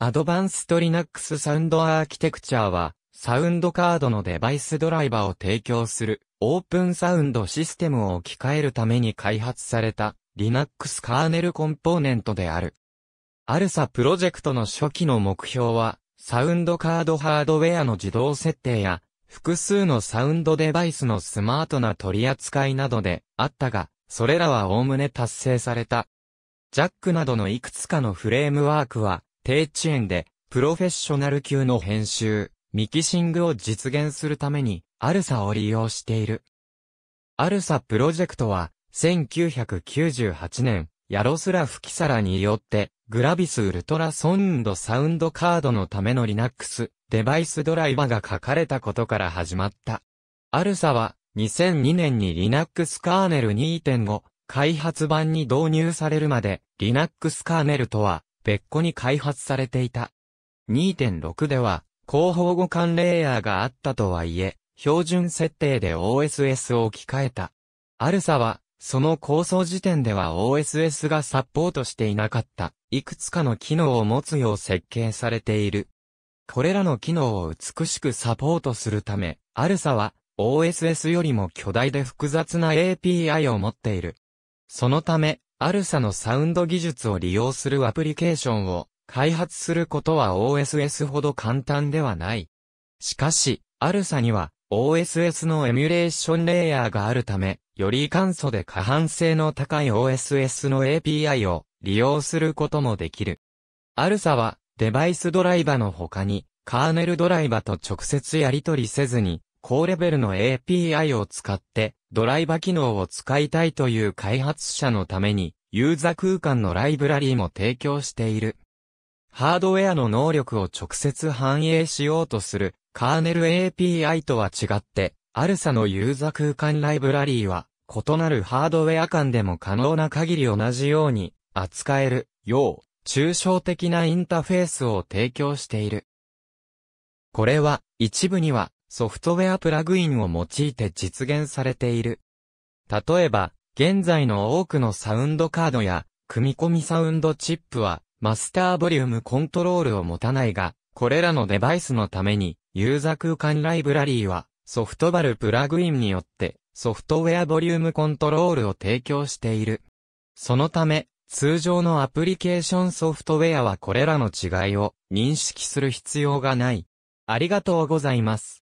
アドバンストリナックスサウンドアーキテクチャーは、サウンドカードのデバイスドライバーを提供するオープンサウンドシステムを置き換えるために開発された Linux カーネルコンポーネントである。アルサプロジェクトの初期の目標は、サウンドカードハードウェアの自動設定や、複数のサウンドデバイスのスマートな取り扱いなどであったが、それらは概ね達成された。ジャックなどのいくつかのフレームワークは、低遅延で、プロフェッショナル級の編集、ミキシングを実現するために、アルサを利用している。アルサプロジェクトは、1998年、ヤロスラフ・キサラによって、グラビスウルトラソウンドサウンドカードのための Linux デバイスドライバーが書かれたことから始まった。アルサは2002年に Linux カーネル2.5開発版に導入されるまで Linux カーネルとは別個に開発されていた。2.6では、広報互換レイヤーがあったとはいえ、標準設定で OSS を置き換えた。アルサは、その構想時点では OSS がサポートしていなかった、いくつかの機能を持つよう設計されている。これらの機能を美しくサポートするため、アルサは OSS よりも巨大で複雑な API を持っている。そのため、アルサのサウンド技術を利用するアプリケーションを開発することは OSS ほど簡単ではない。しかし、アルサには OSS のエミュレーションレイヤーがあるため、より簡素で可搬性の高い OSS の API を利用することもできる。アルサはデバイスドライバの他に、カーネルドライバと直接やり取りせずに、高レベルの API を使って、ドライバ機能を使いたいという開発者のために、ユーザ空間のライブラリーも提供している。ハードウェアの能力を直接反映しようとする、カーネル API とは違って、アルサのユーザ空間ライブラリーは、異なるハードウェア間でも可能な限り同じように、扱える、よう、抽象的なインターフェースを提供している。これは、一部には、ソフトウェアプラグインを用いて実現されている。例えば、現在の多くのサウンドカードや、組み込みサウンドチップは、マスターボリュームコントロールを持たないが、これらのデバイスのために、ユーザ空間ライブラリーは、ソフトバルプラグインによって、ソフトウェアボリュームコントロールを提供している。そのため、通常のアプリケーションソフトウェアはこれらの違いを認識する必要がない。ありがとうございます。